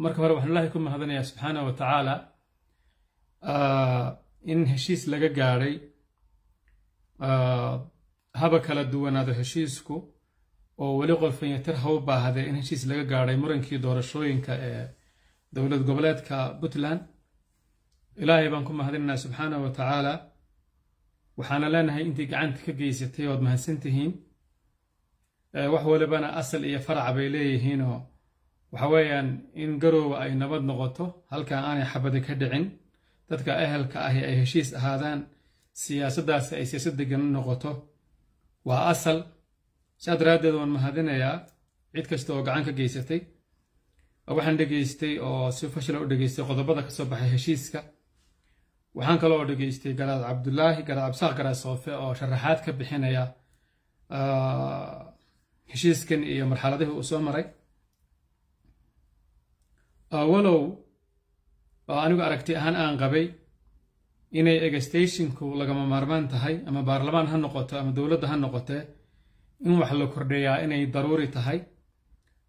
marka hore waxaan ilaahay ku mahadanayaa subxaana wa tacaala ah, in heshiis laga gaadhay ah, haba kala duwanaado heshiisku oo weli qorfanyatir ha u baahdee in heshiis laga gaadhay murankii doorashooyinka ee dowlad goboleedka puntland ilaahay baan ku mahadinaynaa subxaana wa tacaala waxaana leenahay intii gacanta ka geysatay oad mahadsan tihiin eh, wax walibana asal iyo farac bay leeyihiinoo waxa weeyaan in garoowa ay nabad noqoto halkaa aanay xabadi ka dhicin dadka ehelka ahi ay heshiis ahaadaan siyaasaddaasi ay siyaasad degano noqoto waa asal saa daraaddeed waan mahadinayaa cid kasta oo gacan ka geysatay waxaan dhegaystay oo si fashila u dhegaystay qodobada ka soo baxay heshiiska waxaan kaloo dhegaystay garaad cabdulaahi garaad absaaq garaad soofe oo sharaxaad ka bixinaya ah, heshiiskan iyo marxaladihii uu soo maray walow anigu aragti ahaan aan qabay inay egestationku lagama maarmaan tahay ama baarlamaan ha noqoto ama dowladda ha noqotee in wax la kordheeyaa inay daruuri tahay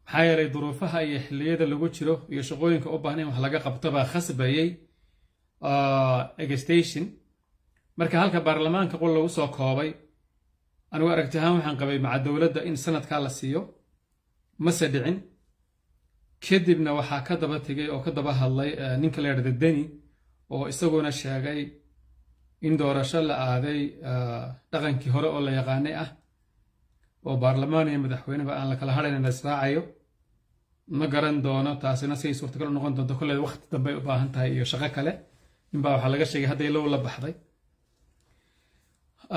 maxaa yeelay duruufaha iyo xilliyada lagu jiro iyo shaqooyinka u baahan in wax laga qabto baa khasbayey ah, egestation marka halka baarlamaanka qol lagu soo koobay anigu aragti ahaan waxaan qabay maca dowladda in sanadkaa la siiyo mase dhicin kadibna waxaa ka daba tegay oo ka daba hadlay eh, ninka la yidhahda deni oo isaguna sheegay in doorasho la aaday eh, dhaqankii hore oo la yaqaanay ah oo baarlamaan iyo madaxweyneba aan lakala hadhayn la israacayo ma garan doono taasina siay suurtagal u noqon doonto kolley waqti dambe u baahan tahay iyo shaqo kale inbaa waxaa laga sheegay hadday low la baxday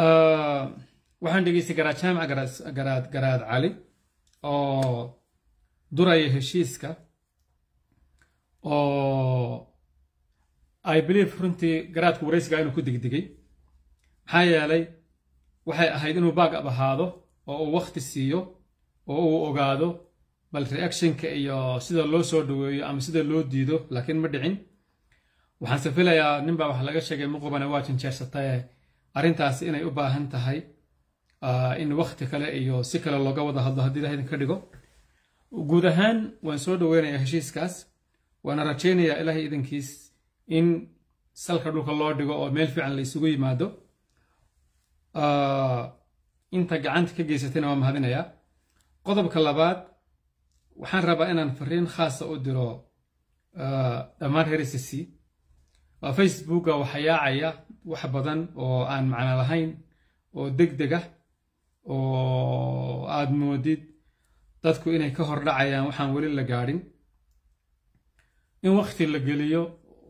eh, waxaan dhegeystay garaad jaamac garaad garaad cali oo duraya heshiiska oo i believe runtii garaadku waraysiga inuu ku degdegay maxaa yeelay waxay ahayd inuu baag ab ahaado oo uu wakhti siiyo oo uu ogaado bal reactionka iyo sida loo soo dhaweeyo ama sida loo diido laakiin ma dhicin waxaanse filayaa ninbaa wax laga sheegay muqubane waa janjeersataye arrintaasi inay u baahan tahay ah, in wakhti kale iyo si kale looga wada hadlo haddii ilaha ka dhigo guud ahaan waan soo dhoweynayaa heshiiskaas waana rajaynayaa ilaahay idinkiis in salka dhulka loo dhigo oo meel fiican la isugu yimaado ah, inta gacanta ka geysatayna waan mahadinayaa qodobka labaad waxaan rabaa inaan fariin khaasa u diro ah, dhammaan reer sc facebooka waxa wax badan oo aan macno lahayn oo deg deg ah oo aada moodid dadku inay ka hor dhacayaan waxaan weli la gaadhin in wakhti la geliyo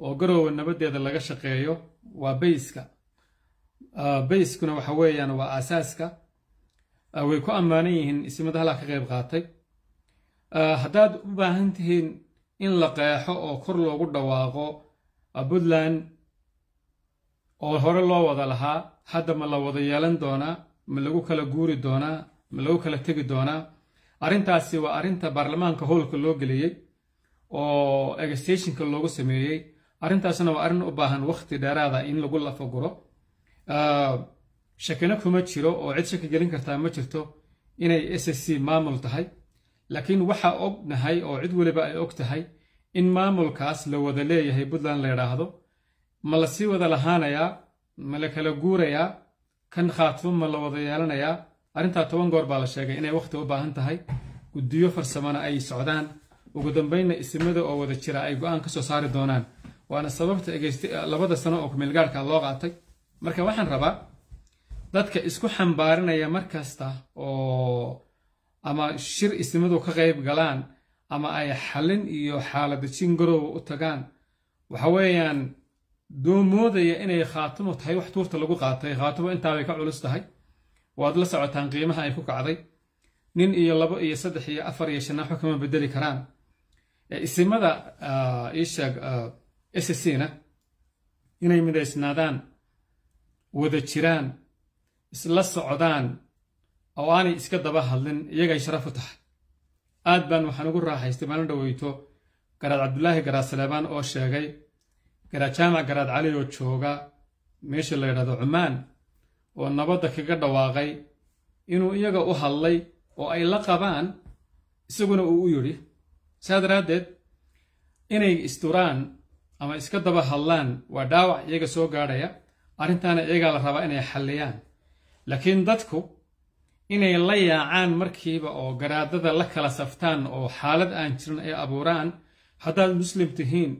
oo garoowa nabaddeeda laga shaqeeyo waa bayska ah, bayskuna waxa weeyaan waa aasaaska ah, way ku ammaanan yihiin ismada halaa ka qayb qaatay ah, haddaad u baahan tihiin in la qeexo oo kor loogu dhawaaqo puntland oo hore loo wada lahaa hadda ma la wada yeelan doonaa ma lagu kala guuri doonaa ma lagu kala tegi doonaa arrintaasi waa arrinta baarlamaanka howlka loo geliyey oo agstationka loogu sameeyey arrintaasna waa arrin u baahan wakhti dheeraada ah in lagu lafaguro shakina kuma jiro oo cid shaki gelin kartaa ma jirto inay s c maamul tahay laakiin waxaa og nahay oo cid weliba ay og tahay in maamulkaas la wada leeyahay puntland la yidhaahdo ma la sii wada lahaanayaa ma la kala guurayaa kan khaatmo ma la wada yeelanayaa arrintaa toban goor baa la sheegay inay wakhti u baahan tahay guddiyo farsamona ay socdaan ugu dambaynna isimada oo wada jira ay go'aan ka soo saari doonaan waana sababta labada sano oo kumeelgaarka loo qaatay marka waxaan rabaa dadka isku xambaarinaya mar kasta oo ama shir isimadu ka qayb galaan ama ay xallin iyo xaaladajin garowa u tagaan waxa weeyaan doo inay khaatimo tahay wax tuurta lagu qaatay khaatimo intaabay ka culus tahay waad la socotaan qiimaha ay ku kacday nin iyo labo iyo saddex iyo afar iyo shanna waxba kama bedeli karaan isimada ah, iisheeg ah, na inay midaysnaadaan wada jiraan isla socdaan oo aanay iska daba hadlin iyagay sharaf u tahay aad baan waxaan ugu raaxaystay maalin dhoweyto garaad cabdulaahi garaad saleebaan oo sheegay garaad jaamac garaad cali oo jooga meesha la yidhahdo cumaan oo nabadda kaga dhawaaqay inuu iyaga u hadlay oo ay la qabaan isaguna uu u yidhi saa daraaddeed inay isturaan ama iska daba hadlaan waa dhaawac iyaga soo gaadhaya arrintaana iyagaa la rabaa inay xalliyaan laakiin dadku inay la yaacaan markiiba oo garaadada la kala saftaan oo xaalad aan jirin ay abuuraan haddaad muslim tihiin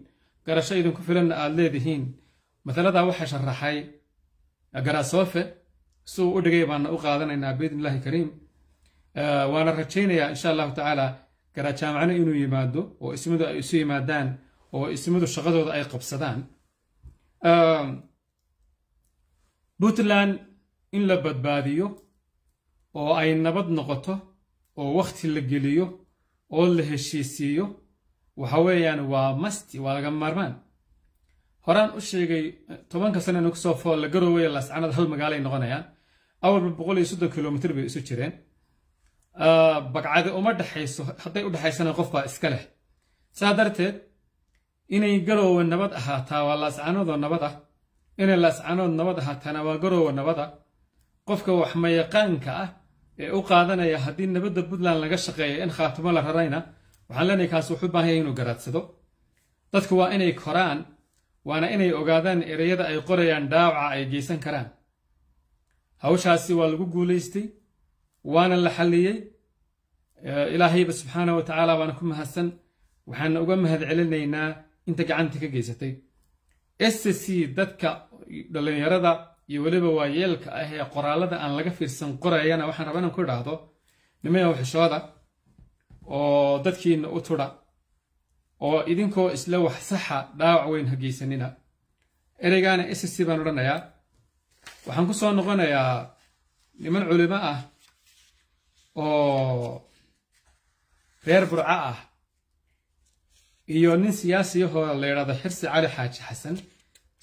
garasho idinku filanna aad leedihiin masaladaa waxay sharaxay garasofe suu u dhigay baana u qaadanaynaa biidn illahi kariim waana rajaynayaa insha allahu tacaala garaa jaamacno inuu yimaado oo ismadu ay isu yimaadaan oo ismadu shaqadooda ay qabsadaan puntland in la badbaadiyo oo ay nabad noqoto oo wakhti la geliyo oo la heshiisiiyo waxa weeyaan waa masti waa laga maarmaan horaan u sheegay tobanka sanena kusoo fool la garoowaya lascanada hal magaalay noqonayaan awalba boqol iyo soddon kilomitr bay isu jireen ah, bagcadi uma dhexayso hadday u dhexaysana qofbaa iska leh saa darteed inay garoowe nabad ahaataa waa laascanoodoo nabad ah inay laascanood nabad ahaataana waa garoowe nabada ah qofka waxmayaqaanka ah ee u qaadanaya haddii nabadda puntland laga shaqeeya in khaatimo la rarayna waxaan leenahay kaas wuxuu baahan yahay inuu garaadsado dadku waa inay koraan waana inay ogaadaan ereyada ay qorayaan dhaawaca ay geysan karaan hawshaasi waa lagu guulaystay waana la xalliyey ilaahayba subxaana wa tacaala waana ku mahadsan waxaana uga mahad celinaynaa inta gacanta ka geysatay s dadka dhallinyarada iyo weliba waayeelka ah ee qoraallada aan laga fiirsan qorayana waxaan rabaa inaan ku idhaahdo nimayow xishooda oo dadkiinna u tura oo idinkoo isla wax saxa dhaawac weyn ha geysanina ereygaana s baan odhanayaa waxaan ku soo noqonayaa niman culimo ah oo reer burco ah iyo nin siyaasiyahoo la yidhahdo xirsi cali xaaji xasan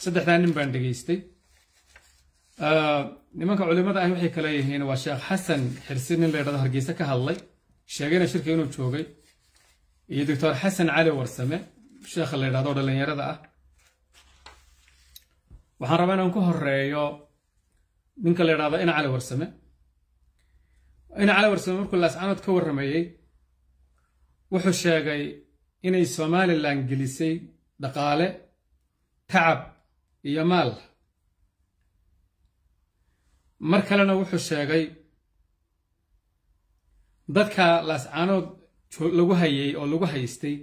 saddexdaa nin baan dhegaystay nimanka culimada ah waxay kale yihiin waa sheekh xasan xirsi nin la yidhahdo hargeysa ka hadlay sheegayna shirka inuu joogay iyo doctor xasan cali warsame sheekha la yidhahdo dhalinyarada ah waxaan rabaa inaan ku horeeyo ninka la idhaahdo ina cali warsame ina cali warsame markuu laascanood ka warramayey wuxuu sheegay inay somalilan gelisay dhaqaale tacab iyo maal mar kalena wuxuu sheegay dadka laascanood lagu hayay oo lagu haystay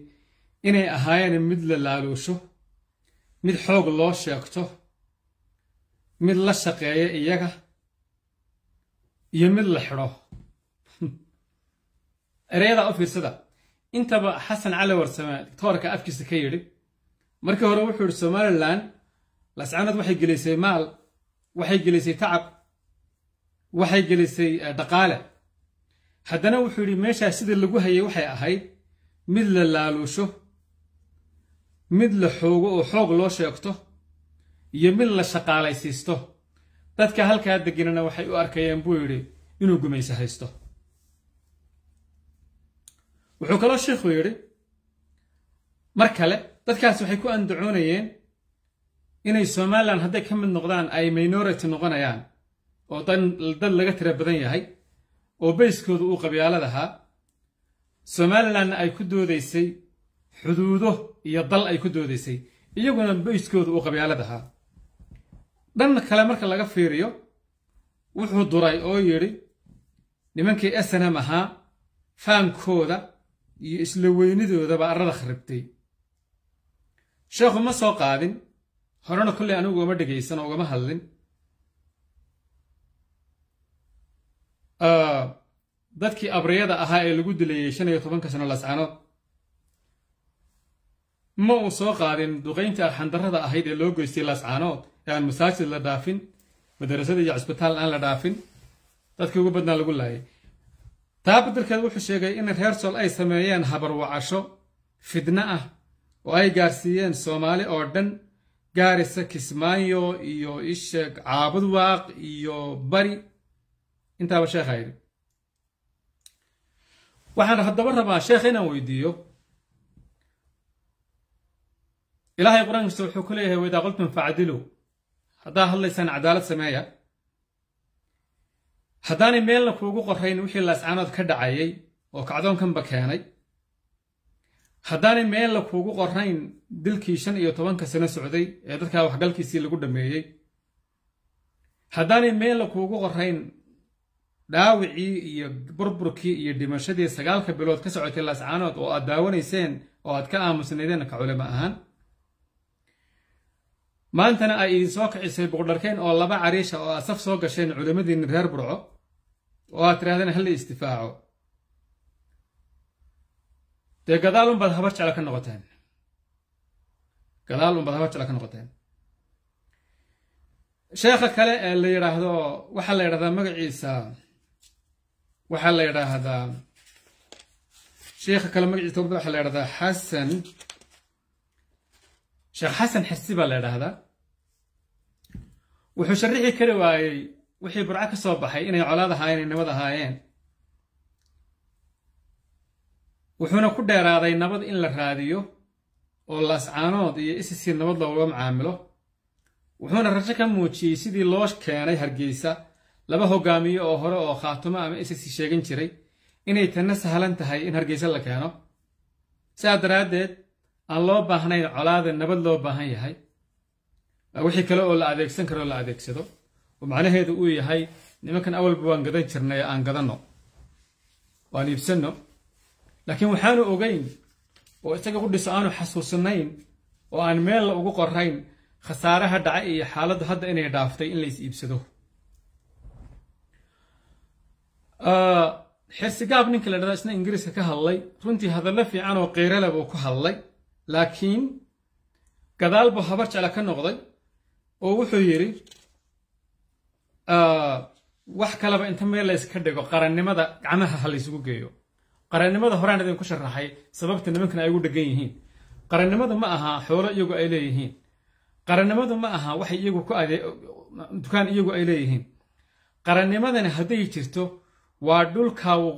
inay ahaayeen mid la laaluusho mid xoog loo sheegto mid la shaqeeya iyaga iyo mid la xidho ereyada u fiirsada intaba xasan cali warsame dictoorka afkiisa ka yidhi markii hore wuxuu yidhi somalilan lascanad waxay gelisay maal waxay gelisay tacab waxay gelisay eh, dhaqaale haddana wuxuu yidhi meeshaas sidii lagu hayay waxay ahayd mid la laaluusho mid la xoogo oo xoog loo sheegto iyo mid la shaqaalaysiisto dadka halkaa deganana waxay u arkayeen buu yidhi inuu gumayse haysto wuxuu kaloo sheikhu yidhi mar kale dadkaas waxay ku andacoonayeen inay somalilan hadday ka mid noqdaan ay minority noqonayaan oo dad laga tira badan yahay oo bayskooda uu qabyaalad ahaa somalilanna ay ku doodaysay xuduudo iyo dal ay ku doodaysay iyaguna bayskooda uu qabyaalad ahaa dhan kale marka laga fiiriyo wuxuu duray oo yidhi nimankii snm ahaa faankooda iyo isla weynidoodaba arrada kharibtay sheekhu ma soo qaadin horena kolley anigu uma dhegaysan oo ugama hadlin dadkii abriyada ahaa ee lagu dilayay shan iyo tobanka sano lascanood ma uu soo qaadin duqayntii arxandarada ahayd ee loo geystay lascanood aan masaajid la dhaafin madarasada iyo cusbitaal aan la dhaafin dadkii ugu badnaa lagu laayay taa beddelkeed wuxuu sheegay in reer sool ay sameeyeen habarwacasho fidna ah oo ay gaarsiiyeen soomaali oo dhan gaarisa kismaayo iyo isheeg caabudwaaq iyo bari intaaba sheekha yidhi waxaan haddaba rabaa sheekh inaan weydiiyo ilaahay qur-aankiisa wuxuu ku leeyahay waidaa qultum facdilu haddaa hadlaysaan cadaalad sameeya haddaanay meelna kuugu qorayn wixii laascaanood ka dhacayay oo kacdoonkanba keenay haddaanay meella kuugu qorayn dilkii shan iyo tobanka sano socday ee dadkaa waxgalkiisii lagu dhammeeyey haddaanay meella kuugu qorayn dhaawicii iyo burburkii iyo dhimashadii sagaalka bilood ka socotay laascaanood oo aad daawanayseen oo aad ka aamusnaydeen ka culimo ahaan maantana ay idin soo kicisay boqdharkeen oo laba cariisha oo aad saf soo gasheen culimmadiinna reer burco oo aad tirahdeen hala isdifaaco dee gadaal unbaad haba jeclo ka noqoteen gadaal unbaad habar jeclo ka noqoteen sheekha kale ee la yidhaahdo waxaa la yidhahdaa magaciisa waxaa la yidhaahdaa sheekha kale magaciisa waxaa la yidhahdaa xasan sheekh xasan xirsi baa la idhaahdaa wuxuu sharixi kari waayey wixii burco ka soo baxay inay colaad ahaayeen inay nabad ahaayeen wuxuuna ku dheeraaday nabad in la raadiyo oo laascaanood iyo isc nabad looga macaamilo wuxuuna rajo ka muujiyey sidii loo keenay hargeysa laba hogaamiye oo hore oo khaatumo ama isc sheegan jiray inay tanna sahlan tahay in hargeysa la keeno sidaa daraaddeed aan loo baahnayn colaada nabad loo baahan yahay wixii kale oo la adeegsan karoo la adeegsado oo macnaheedu uu yahay nimankan awalba waan gadan jirnay ee aan gadanno waan iibsanno laakiin waxaanu ogayn oo isaga u dhiso aanu xasuusinayn oo aan meella ugu qorayn khasaaraha dhaca iyo xaaladdu hadda inay dhaaftay in lays iibsado xirsigaab ninka la dhahda isna ingiriiska ka hadlay runtii hadallo fiican oo qiirale buu ku hadlay laakiin gadaalbu habar jecla ka noqday oo wuxuu yidhi wax kaleba inta meel layska dhigo qarannimada gacmaha ha laysugu geeyo qarannimada horaan idinku sharaxay sababta nimankan ay ugu dhegan yihiin qarannimadu ma aha xoolo iyagu ay leeyihiin qarannimadu ma aha waxay iyagu ku dukaan iyagu ay leeyihiin qarannimadani hadday jirto waa dhulka